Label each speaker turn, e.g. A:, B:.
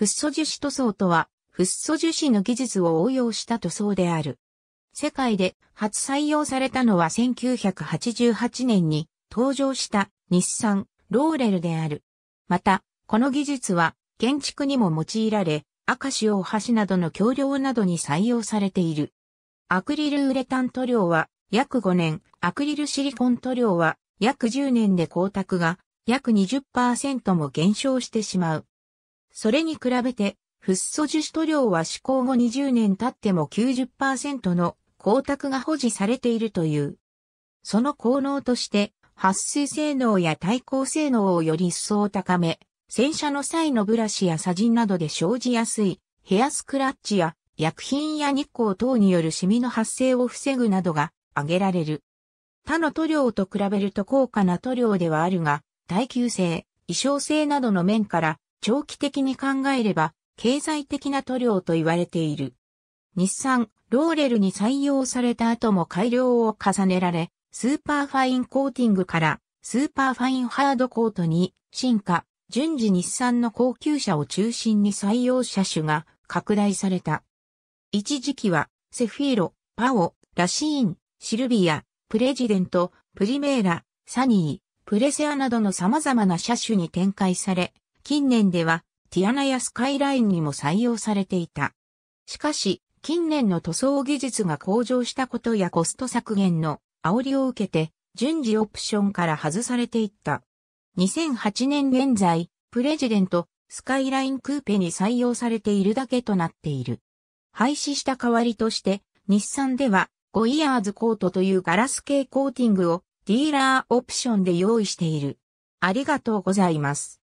A: フッ素樹脂塗装とは、フッ素樹脂の技術を応用した塗装である。
B: 世界で初採用されたのは1988年に登場した日産ローレルである。また、この技術は建築にも用いられ、赤潮橋などの橋梁などに採用されている。アクリルウレタン塗料は約5年、アクリルシリコン塗料は約10年で光沢が約20%も減少してしまう。それに比べて、フッ素樹脂塗料は施行後20年経っても90%の光沢が保持されているという。その効能として、撥水性能や耐光性能をより一層高め、洗車の際のブラシや砂塵などで生じやすい、ヘアスクラッチや薬品や日光等によるシミの発生を防ぐなどが挙げられる。他の塗料と比べると高価な塗料ではあるが、耐久性、衣装性などの面から長期的に考えれば、経済的な塗料と言われている。日産、ローレルに採用された後も改良を重ねられ、スーパーファインコーティングからスーパーファインハードコートに進化、順次日産の高級車を中心に採用車種が拡大された。一時期はセフィーロ、パオ、ラシーン、シルビア、プレジデント、プリメーラ、サニー、プレセアなどの様々な車種に展開され、近年ではティアナやスカイラインにも採用されていた。しかし、近年の塗装技術が向上したことやコスト削減の煽りを受けて、順次オプションから外されていった。2008年現在、プレジデント、スカイラインクーペに採用されているだけとなっている。廃止した代わりとして、日産では、5イヤーズコートというガラス系コーティングをディーラーオプションで用
A: 意している。ありがとうございます。